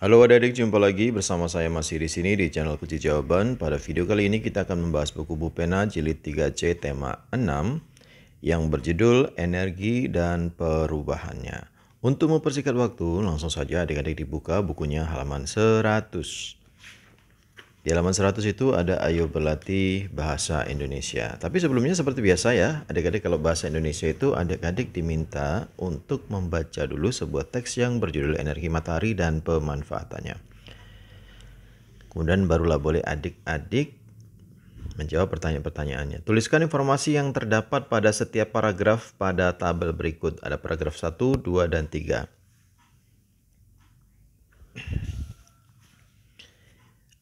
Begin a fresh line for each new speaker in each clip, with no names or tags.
Halo adik-adik, jumpa lagi bersama saya masih di sini di channel Kunci Jawaban. Pada video kali ini kita akan membahas buku Bu pena jilid 3C tema 6 yang berjudul Energi dan Perubahannya. Untuk mempersingkat waktu, langsung saja adik-adik dibuka bukunya halaman 100. Di halaman 100 itu ada ayo berlatih bahasa Indonesia. Tapi sebelumnya seperti biasa ya, adik-adik kalau bahasa Indonesia itu adik-adik diminta untuk membaca dulu sebuah teks yang berjudul energi matahari dan pemanfaatannya. Kemudian barulah boleh adik-adik menjawab pertanyaan-pertanyaannya. Tuliskan informasi yang terdapat pada setiap paragraf pada tabel berikut. Ada paragraf 1, 2, dan 3.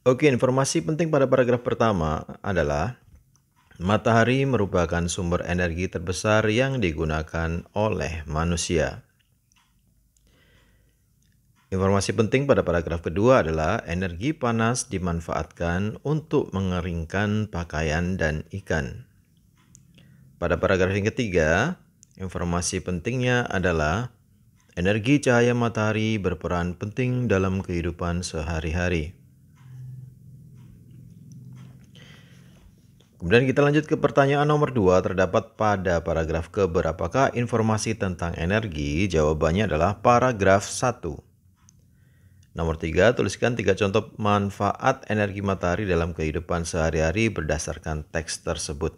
Oke, informasi penting pada paragraf pertama adalah matahari merupakan sumber energi terbesar yang digunakan oleh manusia. Informasi penting pada paragraf kedua adalah energi panas dimanfaatkan untuk mengeringkan pakaian dan ikan. Pada paragraf yang ketiga, informasi pentingnya adalah energi cahaya matahari berperan penting dalam kehidupan sehari-hari. Kemudian kita lanjut ke pertanyaan nomor 2 terdapat pada paragraf ke berapakah informasi tentang energi? Jawabannya adalah paragraf 1. Nomor 3, tuliskan tiga contoh manfaat energi matahari dalam kehidupan sehari-hari berdasarkan teks tersebut.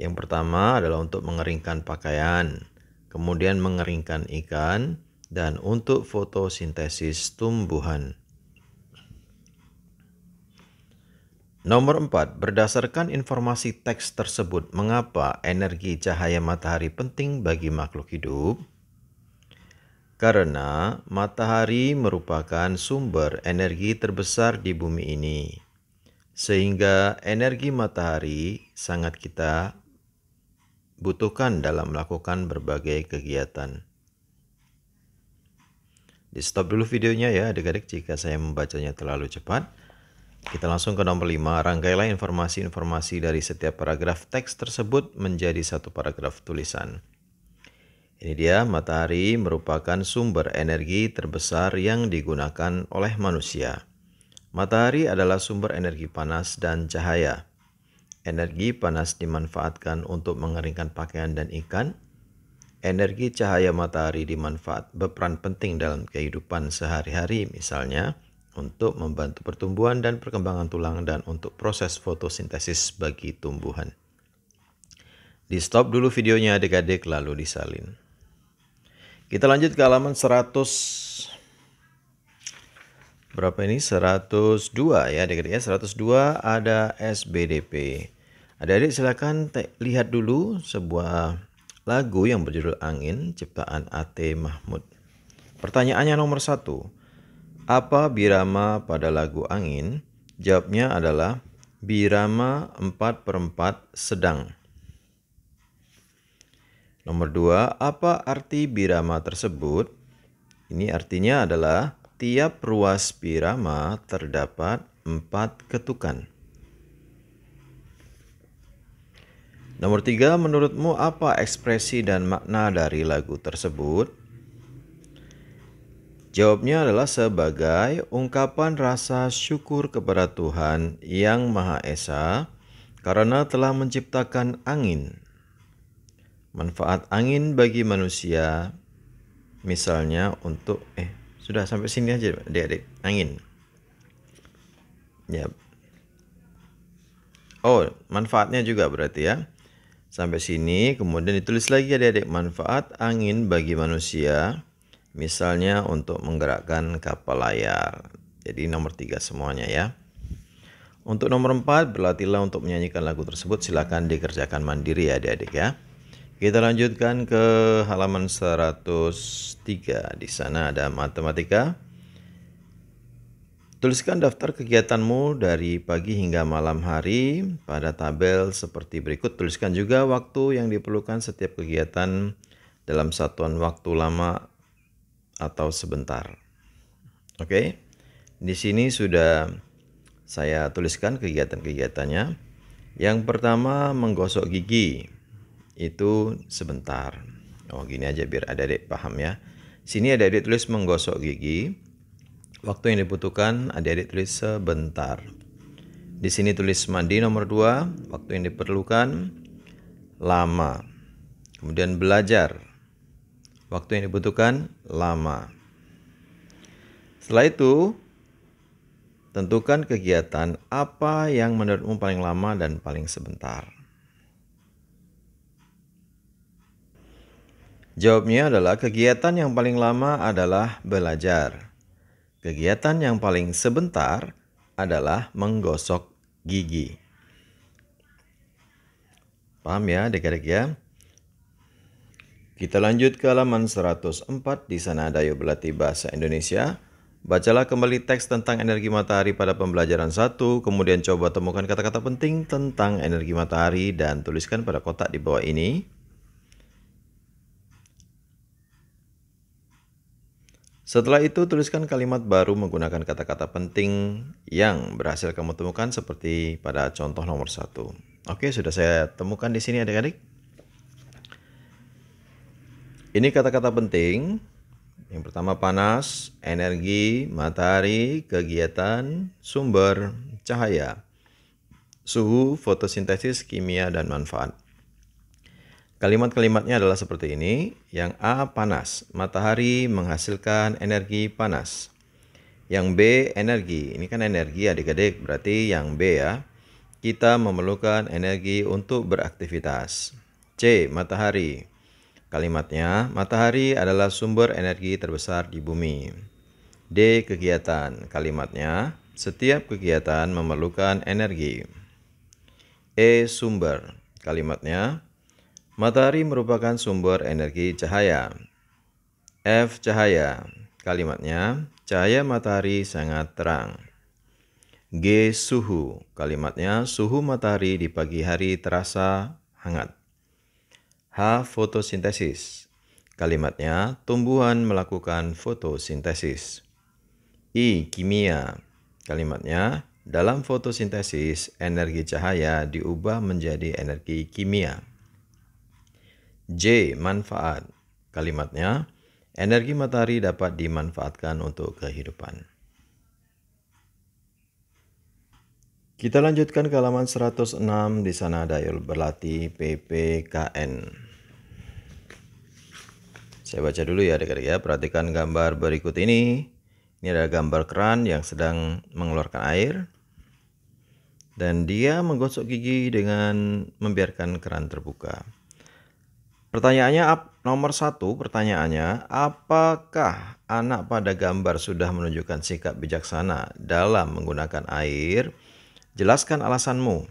Yang pertama adalah untuk mengeringkan pakaian, kemudian mengeringkan ikan, dan untuk fotosintesis tumbuhan. Nomor 4. Berdasarkan informasi teks tersebut, mengapa energi cahaya matahari penting bagi makhluk hidup? Karena matahari merupakan sumber energi terbesar di bumi ini. Sehingga energi matahari sangat kita butuhkan dalam melakukan berbagai kegiatan. Di stop dulu videonya ya adik-adik jika saya membacanya terlalu cepat. Kita langsung ke nomor 5, rangkailah informasi-informasi dari setiap paragraf teks tersebut menjadi satu paragraf tulisan. Ini dia, matahari merupakan sumber energi terbesar yang digunakan oleh manusia. Matahari adalah sumber energi panas dan cahaya. Energi panas dimanfaatkan untuk mengeringkan pakaian dan ikan. Energi cahaya matahari dimanfaat berperan penting dalam kehidupan sehari-hari misalnya untuk membantu pertumbuhan dan perkembangan tulang dan untuk proses fotosintesis bagi tumbuhan. Di stop dulu videonya adik-adik lalu disalin. Kita lanjut ke halaman 100 berapa ini 102 ya adik-adik ya 102 ada SBDP. Adik-adik silakan lihat dulu sebuah lagu yang berjudul Angin ciptaan AT Mahmud. Pertanyaannya nomor satu. Apa birama pada lagu angin? Jawabnya adalah birama 4 per 4 sedang. Nomor 2, apa arti birama tersebut? Ini artinya adalah tiap ruas birama terdapat 4 ketukan. Nomor tiga, menurutmu apa ekspresi dan makna dari lagu tersebut? Jawabnya adalah sebagai ungkapan rasa syukur kepada Tuhan yang Maha Esa karena telah menciptakan angin. Manfaat angin bagi manusia misalnya untuk eh sudah sampai sini aja Adik-adik, angin. Ya. Oh, manfaatnya juga berarti ya. Sampai sini kemudian ditulis lagi Adik-adik manfaat angin bagi manusia Misalnya untuk menggerakkan kapal layar. Jadi nomor tiga semuanya ya. Untuk nomor empat berlatihlah untuk menyanyikan lagu tersebut. Silahkan dikerjakan mandiri ya adik-adik ya. Kita lanjutkan ke halaman 103. Di sana ada matematika. Tuliskan daftar kegiatanmu dari pagi hingga malam hari pada tabel seperti berikut. Tuliskan juga waktu yang diperlukan setiap kegiatan dalam satuan waktu lama atau sebentar. Oke. Okay? Di sini sudah saya tuliskan kegiatan-kegiatannya. Yang pertama menggosok gigi. Itu sebentar. Oh, gini aja biar ada adik paham ya. Sini ada adik tulis menggosok gigi. Waktu yang dibutuhkan ada adik tulis sebentar. Di sini tulis mandi nomor dua. waktu yang diperlukan lama. Kemudian belajar. Waktu yang dibutuhkan lama. Setelah itu, tentukan kegiatan apa yang menurutmu paling lama dan paling sebentar. Jawabnya adalah kegiatan yang paling lama adalah belajar. Kegiatan yang paling sebentar adalah menggosok gigi. Paham ya dekat-dekat ya? Kita lanjut ke halaman 104, di sana ada Ayo Belati Bahasa Indonesia. Bacalah kembali teks tentang energi matahari pada pembelajaran 1, kemudian coba temukan kata-kata penting tentang energi matahari dan tuliskan pada kotak di bawah ini. Setelah itu tuliskan kalimat baru menggunakan kata-kata penting yang berhasil kamu temukan seperti pada contoh nomor 1. Oke, sudah saya temukan di sini adik-adik. Ini kata-kata penting. Yang pertama panas, energi, matahari, kegiatan, sumber, cahaya, suhu, fotosintesis, kimia, dan manfaat. Kalimat-kalimatnya adalah seperti ini. Yang A panas, matahari menghasilkan energi panas. Yang B energi, ini kan energi adik-adik berarti yang B ya. Kita memerlukan energi untuk beraktivitas. C matahari Kalimatnya, matahari adalah sumber energi terbesar di bumi. D. Kegiatan. Kalimatnya, setiap kegiatan memerlukan energi. E. Sumber. Kalimatnya, matahari merupakan sumber energi cahaya. F. Cahaya. Kalimatnya, cahaya matahari sangat terang. G. Suhu. Kalimatnya, suhu matahari di pagi hari terasa hangat. H. Fotosintesis. Kalimatnya, tumbuhan melakukan fotosintesis. I. Kimia. Kalimatnya, dalam fotosintesis, energi cahaya diubah menjadi energi kimia. J. Manfaat. Kalimatnya, energi matahari dapat dimanfaatkan untuk kehidupan. Kita lanjutkan ke halaman 106 di sana Dayul berlatih PPKN. Saya baca dulu ya adik-adik ya. Perhatikan gambar berikut ini. Ini ada gambar keran yang sedang mengeluarkan air. Dan dia menggosok gigi dengan membiarkan keran terbuka. Pertanyaannya nomor satu pertanyaannya apakah anak pada gambar sudah menunjukkan sikap bijaksana dalam menggunakan air? Jelaskan alasanmu.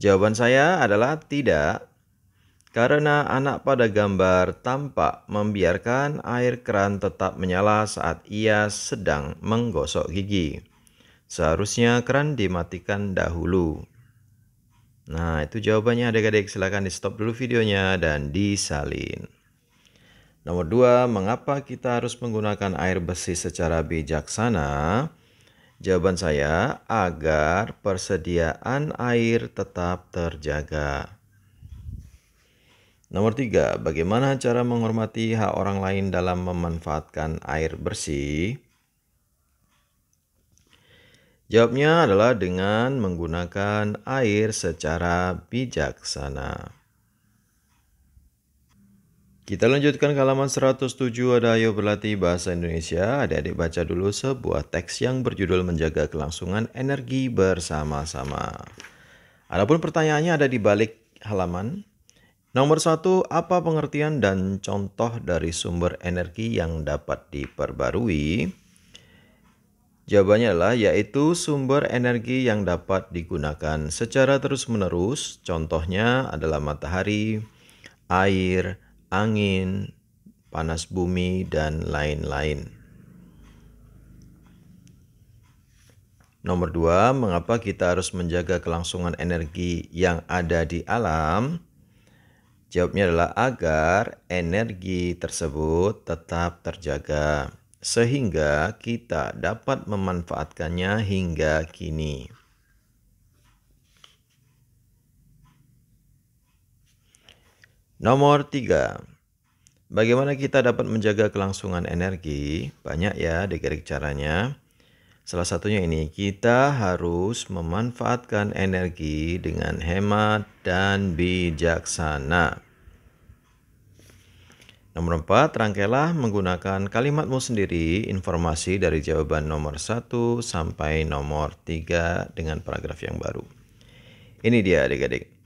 Jawaban saya adalah tidak, karena anak pada gambar tampak membiarkan air keran tetap menyala saat ia sedang menggosok gigi. Seharusnya keran dimatikan dahulu. Nah, itu jawabannya adik-adik. Silahkan di stop dulu videonya dan disalin. Nomor 2, mengapa kita harus menggunakan air bersih secara bijaksana? Jawaban saya agar persediaan air tetap terjaga. Nomor tiga, bagaimana cara menghormati hak orang lain dalam memanfaatkan air bersih? Jawabnya adalah dengan menggunakan air secara bijaksana. Kita lanjutkan ke halaman 107 ada ayo berlatih bahasa Indonesia. Adik-adik baca dulu sebuah teks yang berjudul menjaga kelangsungan energi bersama-sama. Adapun pertanyaannya ada di balik halaman. Nomor satu, apa pengertian dan contoh dari sumber energi yang dapat diperbarui? Jawabannya adalah yaitu sumber energi yang dapat digunakan secara terus-menerus. Contohnya adalah matahari, air, angin, panas bumi, dan lain-lain. Nomor dua, mengapa kita harus menjaga kelangsungan energi yang ada di alam? Jawabnya adalah agar energi tersebut tetap terjaga, sehingga kita dapat memanfaatkannya hingga kini. Nomor tiga, bagaimana kita dapat menjaga kelangsungan energi? Banyak ya dikirik caranya. Salah satunya ini, kita harus memanfaatkan energi dengan hemat dan bijaksana. Nomor 4, rangkailah menggunakan kalimatmu sendiri informasi dari jawaban nomor 1 sampai nomor 3 dengan paragraf yang baru. Ini dia adik-adik.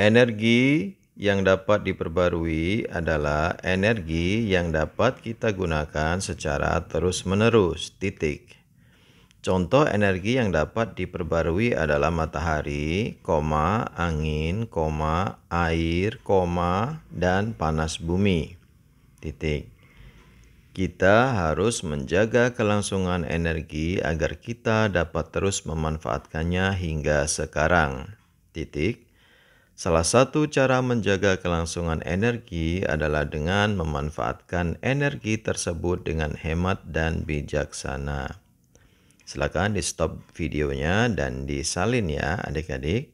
Energi yang dapat diperbarui adalah energi yang dapat kita gunakan secara terus-menerus. Titik. Contoh energi yang dapat diperbarui adalah matahari, koma, angin, koma, air, koma, dan panas bumi. Titik. Kita harus menjaga kelangsungan energi agar kita dapat terus memanfaatkannya hingga sekarang. Titik. Salah satu cara menjaga kelangsungan energi adalah dengan memanfaatkan energi tersebut dengan hemat dan bijaksana. Silakan di stop videonya dan disalin ya adik-adik.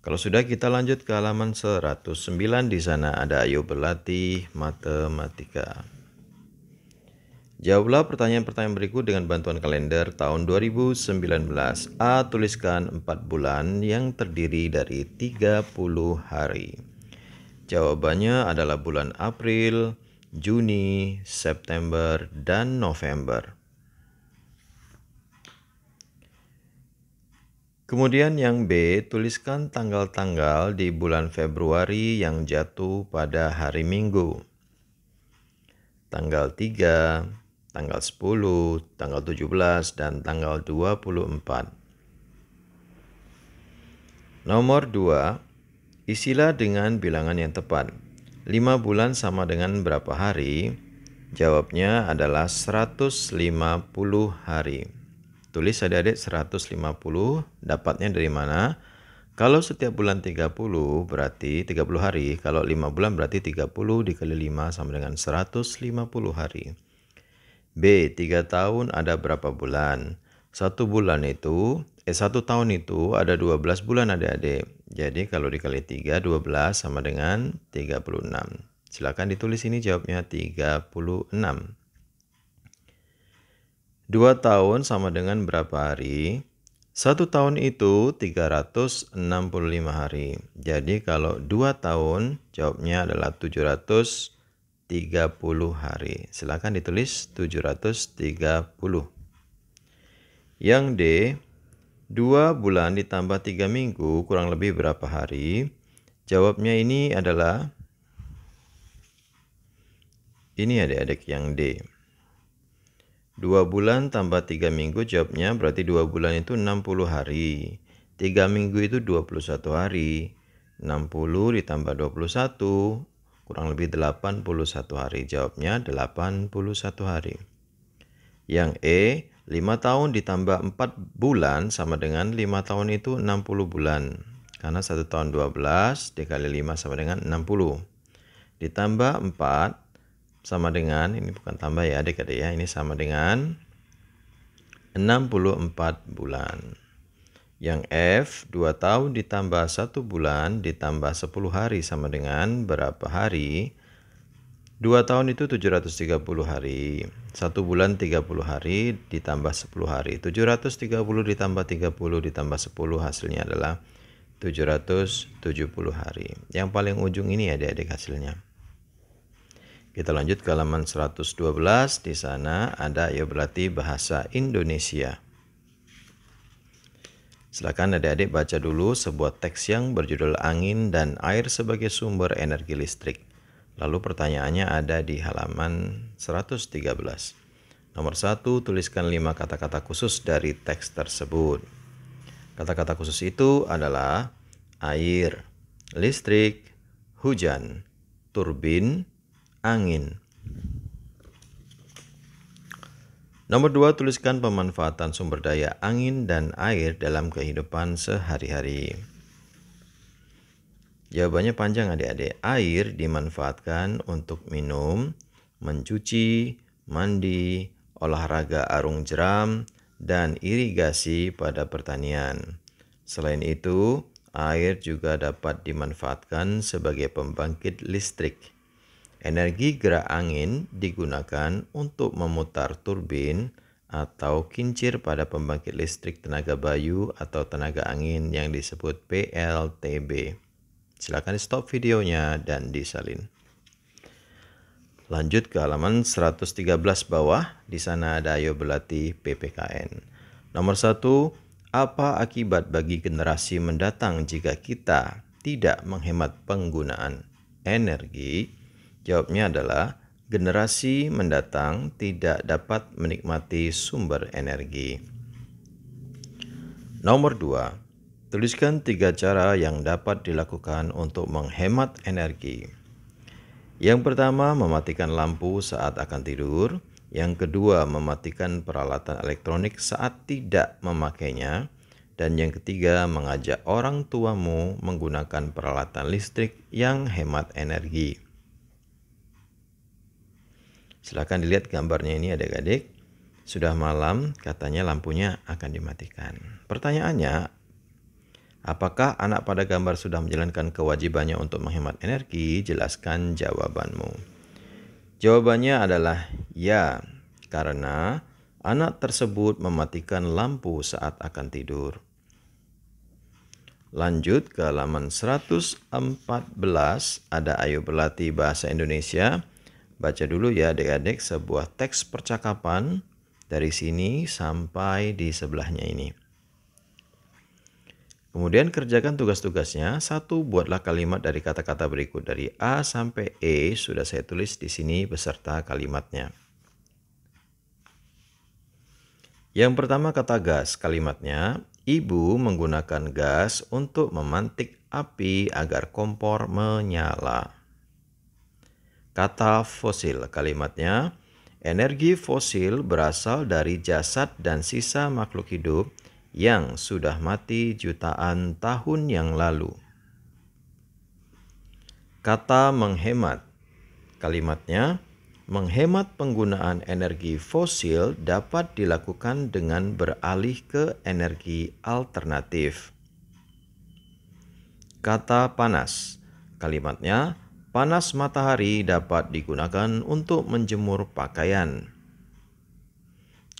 Kalau sudah kita lanjut ke halaman 109 di sana ada ayo berlatih matematika. Jawablah pertanyaan-pertanyaan berikut dengan bantuan kalender tahun 2019. A. Tuliskan 4 bulan yang terdiri dari 30 hari. Jawabannya adalah bulan April, Juni, September, dan November. Kemudian yang B, tuliskan tanggal-tanggal di bulan Februari yang jatuh pada hari Minggu. Tanggal 3, tanggal 10, tanggal 17, dan tanggal 24. Nomor 2, isilah dengan bilangan yang tepat. 5 bulan sama dengan berapa hari? Jawabnya adalah 150 hari. Tulis adik-adik 150, dapatnya dari mana? Kalau setiap bulan 30 berarti 30 hari, kalau 5 bulan berarti 30 dikali 5 sama dengan 150 hari. B. Tiga tahun ada berapa bulan? Satu bulan itu, eh satu tahun itu ada 12 bulan adik-adik. Jadi kalau dikali 3, 12 sama dengan 36. Silahkan ditulis ini jawabnya 36. Dua tahun sama dengan berapa hari? Satu tahun itu 365 hari. Jadi kalau dua tahun jawabnya adalah 700 hari. 730 hari. Silakan ditulis 730. Yang D, 2 bulan ditambah 3 minggu kurang lebih berapa hari? Jawabnya ini adalah ini adik-adik yang D. 2 bulan tambah 3 minggu jawabnya berarti 2 bulan itu 60 hari. 3 minggu itu 21 hari. 60 ditambah 21 kurang lebih 81 hari. Jawabnya 81 hari. Yang E, 5 tahun ditambah 4 bulan sama dengan 5 tahun itu 60 bulan. Karena 1 tahun 12 dikali 5 sama dengan 60. Ditambah 4 sama dengan, ini bukan tambah ya adik-adik ya, ini sama dengan 64 bulan. Yang F 2 tahun ditambah 1 bulan ditambah 10 hari sama dengan berapa hari? 2 tahun itu 730 hari. 1 bulan 30 hari ditambah 10 hari. 730 ditambah 30 ditambah 10 hasilnya adalah 770 hari. Yang paling ujung ini ya adik-adik hasilnya. Kita lanjut ke halaman 112. Di sana ada ya berarti bahasa Indonesia. Silakan adik-adik baca dulu sebuah teks yang berjudul Angin dan Air sebagai Sumber Energi Listrik. Lalu pertanyaannya ada di halaman 113. Nomor 1, tuliskan 5 kata-kata khusus dari teks tersebut. Kata-kata khusus itu adalah air, listrik, hujan, turbin, angin. Nomor dua, tuliskan pemanfaatan sumber daya angin dan air dalam kehidupan sehari-hari. Jawabannya panjang adik-adik. Air dimanfaatkan untuk minum, mencuci, mandi, olahraga arung jeram, dan irigasi pada pertanian. Selain itu, air juga dapat dimanfaatkan sebagai pembangkit listrik. Energi gerak angin digunakan untuk memutar turbin atau kincir pada pembangkit listrik tenaga bayu atau tenaga angin yang disebut PLTB. Silakan stop videonya dan disalin. Lanjut ke halaman 113 bawah, di sana ada Ayo Belati PPKN. Nomor satu, apa akibat bagi generasi mendatang jika kita tidak menghemat penggunaan energi Jawabnya adalah generasi mendatang tidak dapat menikmati sumber energi. Nomor 2. Tuliskan tiga cara yang dapat dilakukan untuk menghemat energi. Yang pertama, mematikan lampu saat akan tidur. Yang kedua, mematikan peralatan elektronik saat tidak memakainya. Dan yang ketiga, mengajak orang tuamu menggunakan peralatan listrik yang hemat energi. Silahkan dilihat gambarnya ini adik-adik. Sudah malam, katanya lampunya akan dimatikan. Pertanyaannya, apakah anak pada gambar sudah menjalankan kewajibannya untuk menghemat energi? Jelaskan jawabanmu. Jawabannya adalah ya, karena anak tersebut mematikan lampu saat akan tidur. Lanjut ke halaman 114 ada Ayo Berlatih Bahasa Indonesia Baca dulu ya adik-adik sebuah teks percakapan dari sini sampai di sebelahnya ini. Kemudian kerjakan tugas-tugasnya. Satu, buatlah kalimat dari kata-kata berikut dari A sampai E sudah saya tulis di sini beserta kalimatnya. Yang pertama kata gas, kalimatnya ibu menggunakan gas untuk memantik api agar kompor menyala. Kata fosil kalimatnya, energi fosil berasal dari jasad dan sisa makhluk hidup yang sudah mati jutaan tahun yang lalu. Kata menghemat kalimatnya, menghemat penggunaan energi fosil dapat dilakukan dengan beralih ke energi alternatif. Kata panas kalimatnya, panas matahari dapat digunakan untuk menjemur pakaian.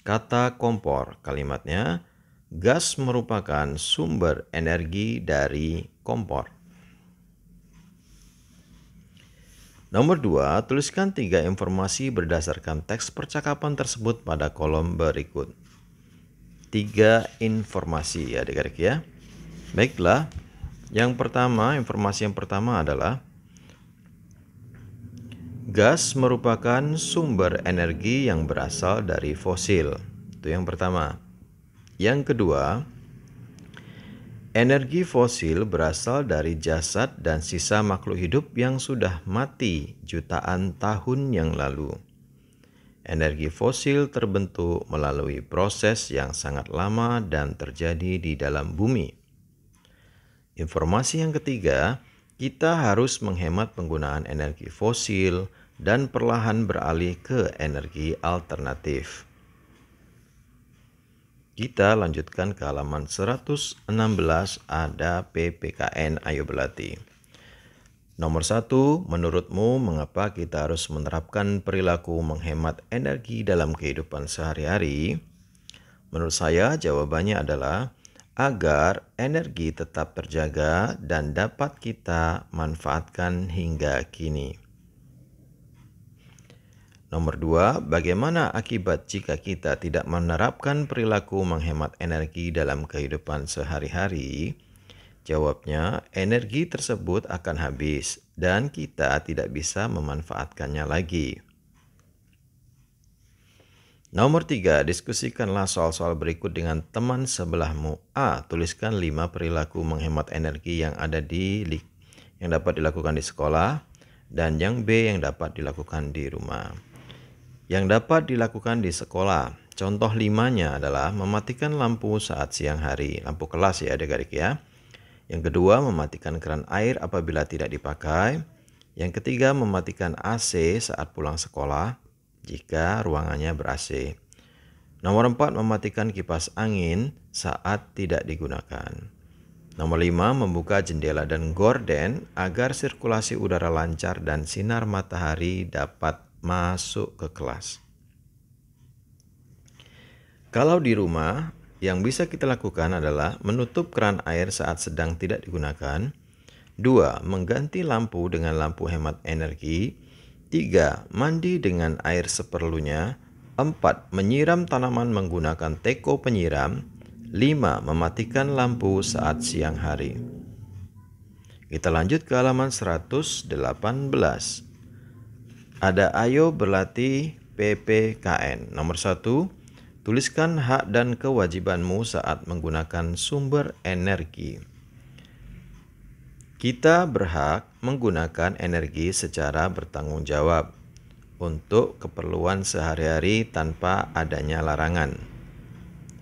Kata kompor kalimatnya, gas merupakan sumber energi dari kompor. Nomor 2, tuliskan tiga informasi berdasarkan teks percakapan tersebut pada kolom berikut. Tiga informasi ya adik-adik ya. Baiklah, yang pertama, informasi yang pertama adalah Gas merupakan sumber energi yang berasal dari fosil. Itu yang pertama. Yang kedua, energi fosil berasal dari jasad dan sisa makhluk hidup yang sudah mati jutaan tahun yang lalu. Energi fosil terbentuk melalui proses yang sangat lama dan terjadi di dalam bumi. Informasi yang ketiga, kita harus menghemat penggunaan energi fosil dan perlahan beralih ke energi alternatif. Kita lanjutkan ke halaman 116 ada PPKN Ayo Belati. Nomor satu, menurutmu mengapa kita harus menerapkan perilaku menghemat energi dalam kehidupan sehari-hari? Menurut saya jawabannya adalah agar energi tetap terjaga dan dapat kita manfaatkan hingga kini. Nomor dua, bagaimana akibat jika kita tidak menerapkan perilaku menghemat energi dalam kehidupan sehari-hari? Jawabnya, energi tersebut akan habis dan kita tidak bisa memanfaatkannya lagi. Nomor tiga, diskusikanlah soal-soal berikut dengan teman sebelahmu. A. Tuliskan lima perilaku menghemat energi yang ada di yang dapat dilakukan di sekolah dan yang B yang dapat dilakukan di rumah. Yang dapat dilakukan di sekolah. Contoh limanya adalah mematikan lampu saat siang hari, lampu kelas ya adik-adik ya. Yang kedua, mematikan keran air apabila tidak dipakai. Yang ketiga, mematikan AC saat pulang sekolah jika ruangannya ber-AC. Nomor 4 mematikan kipas angin saat tidak digunakan. Nomor 5 membuka jendela dan gorden agar sirkulasi udara lancar dan sinar matahari dapat masuk ke kelas. Kalau di rumah, yang bisa kita lakukan adalah menutup keran air saat sedang tidak digunakan. 2. Mengganti lampu dengan lampu hemat energi 3. Mandi dengan air seperlunya 4. Menyiram tanaman menggunakan teko penyiram 5. Mematikan lampu saat siang hari Kita lanjut ke halaman 118 Ada ayo berlatih PPKN Nomor 1 Tuliskan hak dan kewajibanmu saat menggunakan sumber energi Kita berhak menggunakan energi secara bertanggung jawab untuk keperluan sehari-hari tanpa adanya larangan.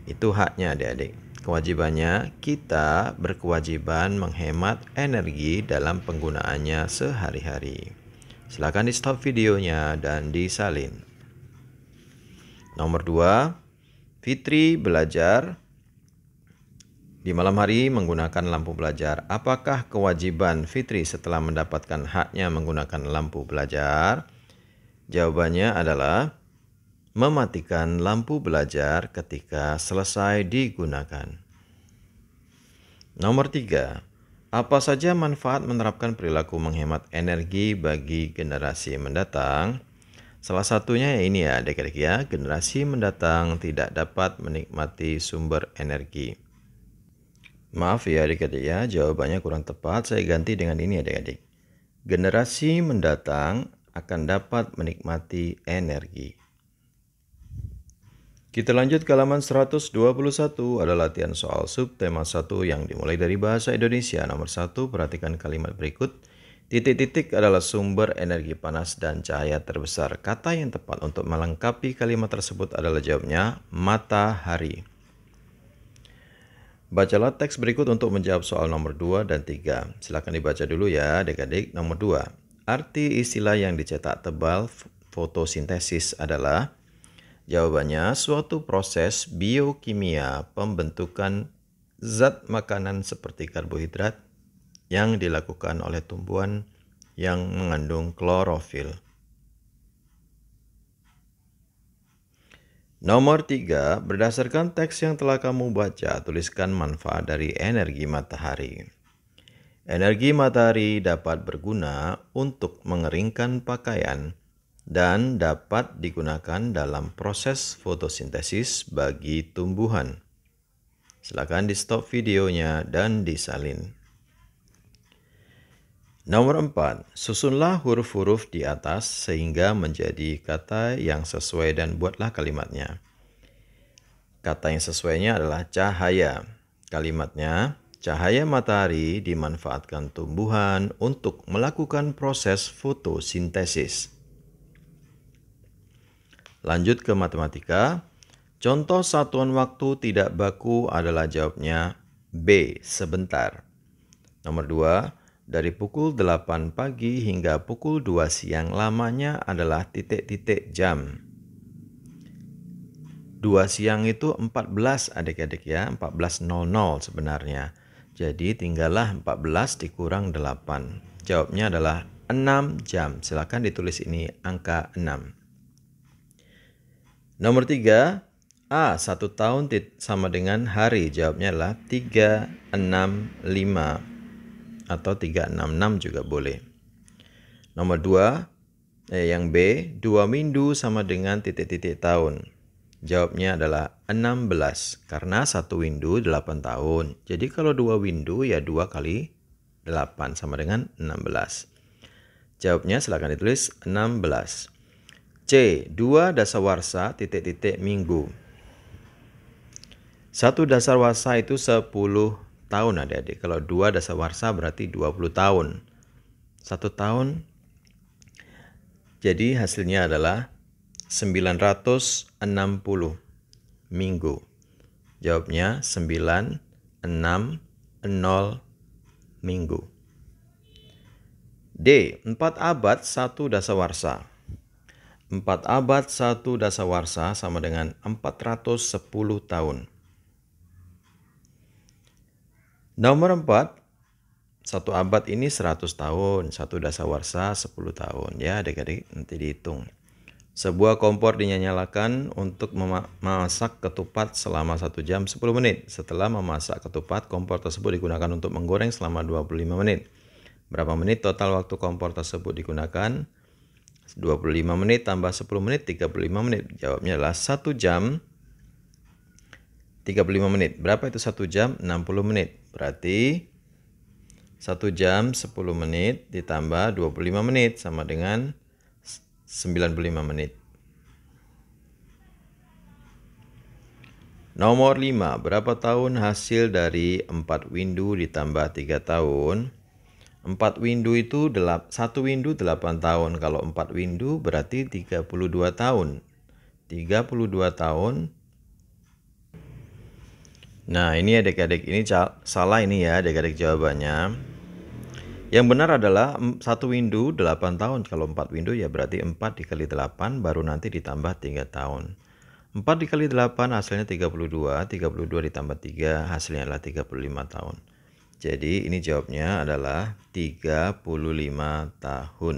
Itu haknya adik-adik. Kewajibannya, kita berkewajiban menghemat energi dalam penggunaannya sehari-hari. Silakan di stop videonya dan disalin. Nomor 2, Fitri belajar di malam hari menggunakan lampu belajar, apakah kewajiban fitri setelah mendapatkan haknya menggunakan lampu belajar? Jawabannya adalah mematikan lampu belajar ketika selesai digunakan. Nomor tiga, Apa saja manfaat menerapkan perilaku menghemat energi bagi generasi mendatang? Salah satunya ya ini ya adik-adik ya, generasi mendatang tidak dapat menikmati sumber energi Maaf ya adik-adik ya, jawabannya kurang tepat. Saya ganti dengan ini adik-adik. Generasi mendatang akan dapat menikmati energi. Kita lanjut ke halaman 121 ada latihan soal subtema 1 yang dimulai dari bahasa Indonesia. Nomor 1 perhatikan kalimat berikut. Titik-titik adalah sumber energi panas dan cahaya terbesar. Kata yang tepat untuk melengkapi kalimat tersebut adalah jawabnya matahari. Bacalah teks berikut untuk menjawab soal nomor 2 dan 3. Silakan dibaca dulu ya adik-adik. Nomor 2. Arti istilah yang dicetak tebal fotosintesis adalah Jawabannya suatu proses biokimia pembentukan zat makanan seperti karbohidrat yang dilakukan oleh tumbuhan yang mengandung klorofil. Nomor tiga, berdasarkan teks yang telah kamu baca, tuliskan manfaat dari energi matahari. Energi matahari dapat berguna untuk mengeringkan pakaian dan dapat digunakan dalam proses fotosintesis bagi tumbuhan. Silakan di stop videonya dan disalin. Nomor 4. Susunlah huruf-huruf di atas sehingga menjadi kata yang sesuai dan buatlah kalimatnya. Kata yang sesuainya adalah cahaya. Kalimatnya, cahaya matahari dimanfaatkan tumbuhan untuk melakukan proses fotosintesis. Lanjut ke matematika. Contoh satuan waktu tidak baku adalah jawabnya B, sebentar. Nomor 2, dari pukul 8 pagi hingga pukul 2 siang lamanya adalah titik-titik jam. 2 siang itu 14 adik-adik ya, 14.00 sebenarnya. Jadi tinggallah 14 dikurang 8. Jawabnya adalah 6 jam. Silahkan ditulis ini angka 6. Nomor 3, A. 1 tahun sama dengan hari. Jawabnya adalah 3, 6, 5 atau 366 juga boleh. Nomor 2, eh, yang B, 2 mindu sama dengan titik-titik tahun. Jawabnya adalah 16 karena satu windu 8 tahun. Jadi kalau 2 windu ya 2 kali 8 sama dengan 16. Jawabnya silahkan ditulis 16. C. 2 dasar warsa titik-titik minggu. Satu dasar warsa itu 10 tahun adik-adik. Kalau dua dasawarsa berarti 20 tahun. Satu tahun. Jadi hasilnya adalah 960 minggu. Jawabnya 960 minggu. D. empat abad 1 dasawarsa. empat abad 1 dasawarsa sama dengan 410 tahun. Nomor 4, satu abad ini 100 tahun, satu dasawarsa 10 tahun ya adik-adik nanti dihitung. Sebuah kompor dinyalakan untuk memasak ketupat selama 1 jam 10 menit. Setelah memasak ketupat, kompor tersebut digunakan untuk menggoreng selama 25 menit. Berapa menit total waktu kompor tersebut digunakan? 25 menit tambah 10 menit 35 menit. Jawabnya adalah 1 jam 35 menit. Berapa itu 1 jam? 60 menit. Berarti 1 jam 10 menit ditambah 25 menit sama dengan 95 menit. Nomor 5. Berapa tahun hasil dari 4 window ditambah 3 tahun? 4 window itu 1 window 8 tahun. Kalau 4 window berarti 32 tahun. 32 tahun Nah, ini adik-adik ini salah ini ya adik-adik jawabannya. Yang benar adalah satu window 8 tahun. Kalau 4 window ya berarti 4 dikali 8 baru nanti ditambah 3 tahun. 4 dikali 8 hasilnya 32, 32 ditambah 3 hasilnya adalah 35 tahun. Jadi ini jawabnya adalah 35 tahun.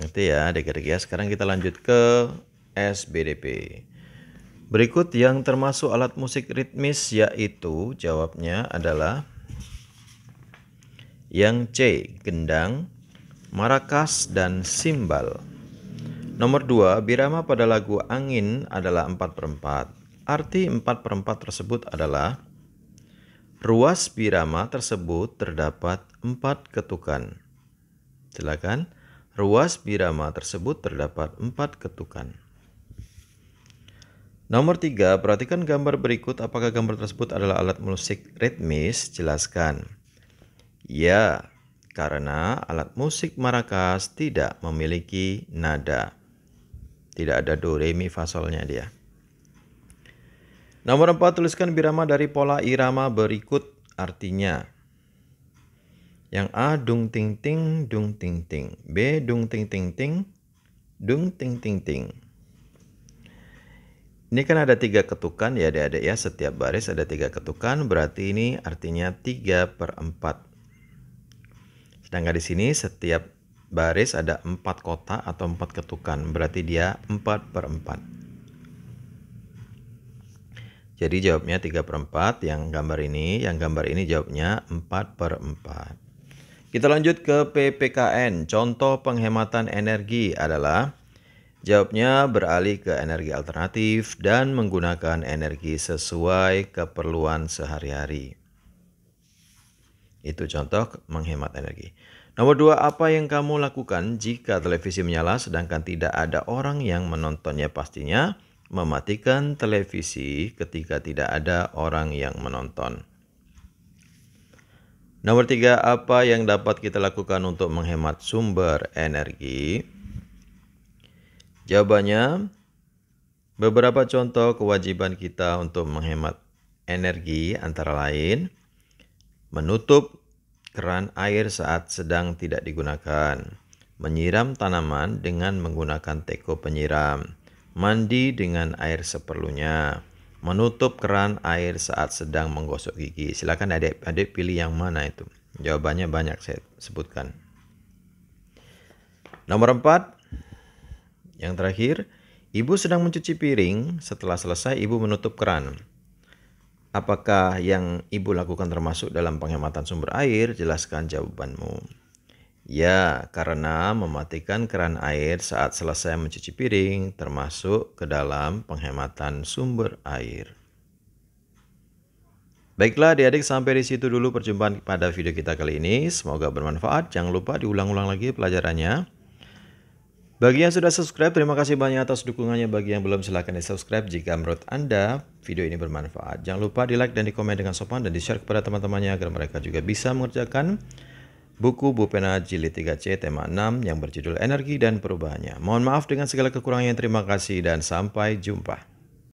Nanti ya adik-adik ya, sekarang kita lanjut ke SBDP. Berikut yang termasuk alat musik ritmis yaitu jawabnya adalah yang C. Gendang, marakas, dan simbal. Nomor 2. Birama pada lagu angin adalah 4 per 4. Arti 4 per 4 tersebut adalah Ruas birama tersebut terdapat 4 ketukan. Silakan. Ruas birama tersebut terdapat 4 ketukan. Nomor tiga, perhatikan gambar berikut apakah gambar tersebut adalah alat musik ritmis? Jelaskan. Ya, karena alat musik marakas tidak memiliki nada. Tidak ada do, re, mi, fasolnya dia. Nomor empat, tuliskan birama dari pola irama berikut artinya. Yang A dung ting ting dung ting ting, B dung ting ting ting dung ting ting ting. Ini kan ada tiga ketukan ya adik-adik ya, setiap baris ada tiga ketukan, berarti ini artinya 3 per 4. Sedangkan di sini setiap baris ada 4 kotak atau 4 ketukan, berarti dia 4 per 4. Jadi jawabnya 3 per 4 yang gambar ini, yang gambar ini jawabnya 4 per 4. Kita lanjut ke PPKN, contoh penghematan energi adalah Jawabnya beralih ke energi alternatif dan menggunakan energi sesuai keperluan sehari-hari. Itu contoh menghemat energi. Nomor dua, apa yang kamu lakukan jika televisi menyala sedangkan tidak ada orang yang menontonnya pastinya? Mematikan televisi ketika tidak ada orang yang menonton. Nomor tiga, apa yang dapat kita lakukan untuk menghemat sumber energi? Jawabannya, beberapa contoh kewajiban kita untuk menghemat energi antara lain menutup keran air saat sedang tidak digunakan, menyiram tanaman dengan menggunakan teko penyiram, mandi dengan air seperlunya, menutup keran air saat sedang menggosok gigi. Silakan adik-adik pilih yang mana itu. Jawabannya banyak saya sebutkan. Nomor 4, yang terakhir, ibu sedang mencuci piring. Setelah selesai, ibu menutup keran. Apakah yang ibu lakukan termasuk dalam penghematan sumber air? Jelaskan jawabanmu. Ya, karena mematikan keran air saat selesai mencuci piring termasuk ke dalam penghematan sumber air. Baiklah adik-adik sampai di situ dulu perjumpaan pada video kita kali ini. Semoga bermanfaat. Jangan lupa diulang-ulang lagi pelajarannya. Bagi yang sudah subscribe, terima kasih banyak atas dukungannya. Bagi yang belum, silahkan di-subscribe jika menurut Anda video ini bermanfaat. Jangan lupa di-like dan di-komen dengan sopan dan di-share kepada teman-temannya agar mereka juga bisa mengerjakan buku Bupena Jilid 3C tema 6 yang berjudul Energi dan Perubahannya. Mohon maaf dengan segala yang Terima kasih dan sampai jumpa.